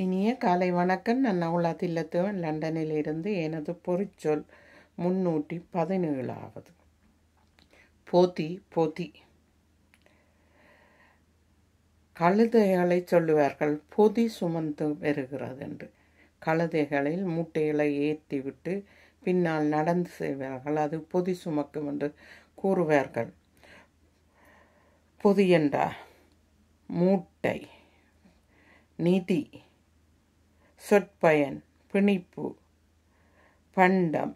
இனிய காலை வணக்கம் நான் நவுலா தில்லத்துவன் லண்டனில் இருந்து எனது பொறிச்சொல் முன்னூற்றி பதினேழாவது போத்தி போத்தி கழுதைகளை சொல்லுவார்கள் பொதி சுமந்து வருகிறது என்று கழுதைகளில் மூட்டைகளை ஏற்றி விட்டு பின்னால் நடந்து செய்வார்கள் அது பொதி சுமக்கும் என்று கூறுவார்கள் பொதி என்றா மூட்டை நிதி சொற்பயன் பிணிப்பு பண்டம்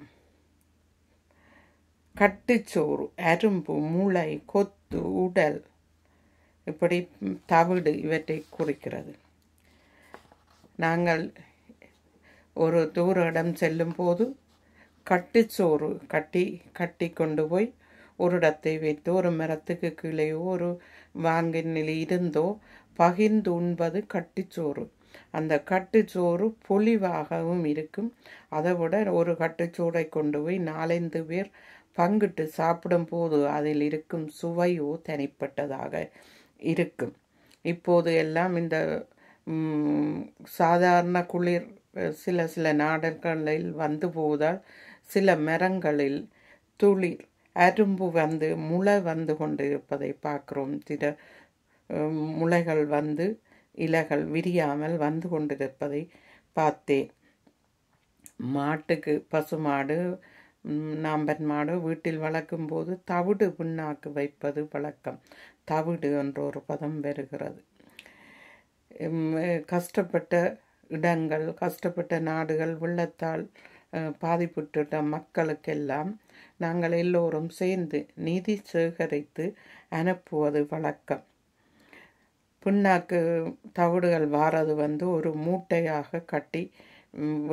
கட்டுச்சோறு அரும்பு முளை கொத்து உடல் இப்படி தவிடு இவற்றை குறிக்கிறது நாங்கள் ஒரு தூர இடம் செல்லும்போது கட்டுச்சோறு கட்டி கட்டி கொண்டு போய் ஒரு இடத்தை வைத்தோ ஒரு மரத்துக்கு கீழேயோ ஒரு வாங்கினில் இருந்தோ பகிர்ந்து உண்பது கட்டுச்சோறு அந்த கட்டுச்சோறு பொலிவாகவும் இருக்கும் அதை விட ஒரு கட்டுச்சோடை கொண்டு போய் நாலஞ்சு பேர் பங்கிட்டு போது அதில் இருக்கும் சுவையோ தனிப்பட்டதாக இருக்கும் இப்போது எல்லாம் இந்த சாதாரண குளிர் சில சில நாடுகளில் வந்து போவதால் சில மரங்களில் துளிர் அரும்பு வந்து முளை வந்து கொண்டிருப்பதை பார்க்குறோம் சில முளைகள் வந்து இலைகள் விரியாமல் வந்து கொண்டிருப்பதை பார்த்தேன் மாட்டுக்கு பசுமாடு நாம்பன் மாடு வீட்டில் வளர்க்கும் போது தவிடு புண்ணாக்கு வைப்பது வழக்கம் தவிடு என்ற ஒரு பதம் வருகிறது கஷ்டப்பட்ட இடங்கள் கஷ்டப்பட்ட நாடுகள் வெள்ளத்தால் பாதிப்புற்ற மக்களுக்கெல்லாம் நாங்கள் எல்லோரும் சேர்ந்து நிதி சேகரித்து அனுப்புவது வழக்கம் புண்ணாக்கு தவிடுகள் வாரது வந்து ஒரு மூட்டையாக கட்டி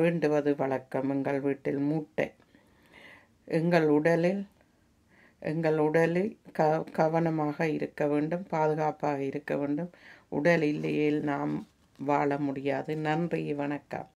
வேண்டுவது வழக்கம் எங்கள் வீட்டில் மூட்டை எங்கள் உடலில் எங்கள் உடலில் க கவனமாக இருக்க வேண்டும் பாதுகாப்பாக இருக்க வேண்டும் உடல் இல்லையில் நாம் வாழ முடியாது நன்றி வணக்கம்